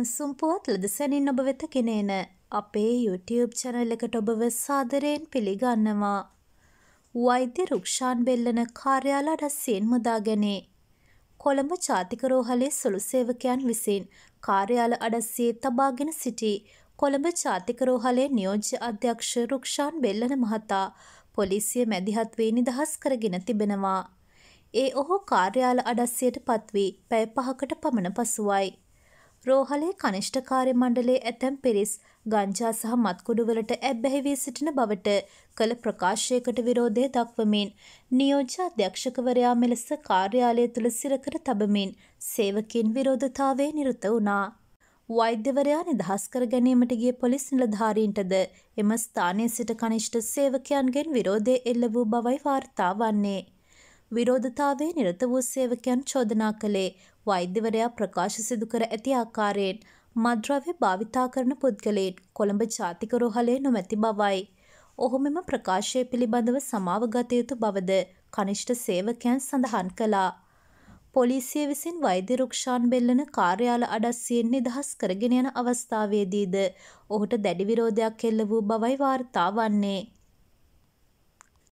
උණුසුම් පුවත් ලදසැනින් ඔබ වෙත ගෙනේන අපේ YouTube චැනල් එකට ඔබව සාදරයෙන් පිළිගන්නවා. වෛද්‍ය රුක්ෂාන් බෙල්ලන කාර්යාල රැස්යෙන් මුදාගැනේ. කොළඹ ජාතික රෝහලේ සුළු සේවකයන් විසින් කාර්යාල අඩස්සියේ තබාගෙන සිටි කොළඹ ජාතික රෝහලේ නියෝජ්‍ය අධ්‍යක්ෂ රුක්ෂාන් බෙල්ලන මහතා පොලිසිය මැදිහත් වී නිදහස් කරගෙන තිබෙනවා. ඒ ඔහු කාර්යාල අඩස්සියට පත්වී පැය පහකට පමණ පසුවයි. රෝහලේ කනිෂ්ඨ කාර්ය මණ්ඩලයේ ඇතැම් පිරිස් ගංජා සහ මත්කුඩු වලට ඇබ්බැහි වී සිටින බවට කළ ප්‍රකාශයකට විරෝධය දක්වමින් නියෝජ්‍ය අධ්‍යක්ෂකවරයා මෙලෙස කාර්යාලය තුල සිරකර තබමින් සේවකයන් විරෝධතාවයේ නිරත වුණා. වෛද්‍යවරයා නිදහස් කර ගැනීමට ගිය පොලිස් නිලධාරීන්ටද එම ස්ථානයේ සිට කනිෂ්ඨ සේවකයන්ගෙන් විරෝධය එල්ල වූ බවයි වාර්තා වන්නේ. විරෝධතාවයේ නිරත වූ සේවකයන් චෝදනා කළේ වෛද්‍යවරයා ප්‍රකාශ සිදු කර ඇති ආකාරයෙන් මද්‍රව්‍ය භාවිතා කරන පුද්ගලයින් කොළඹ ජාතික රෝහලේ නොමැති බවයි. ඔහු මෙම ප්‍රකාශය පිළිබඳව සමාව ගත යුතු බවද කනිෂ්ඨ සේවකයන් සඳහන් කළා. පොලිසිය විසින් වෛද්‍ය රුක්ෂාන් බෙල්ලන කාර්යාල අඩස්සියෙන් නිදහස් කරගෙන යන අවස්ථාවේදීද ඔහුට දැඩි විරෝධයක් එල්ල වූ බවයි වාර්තා වන්නේ.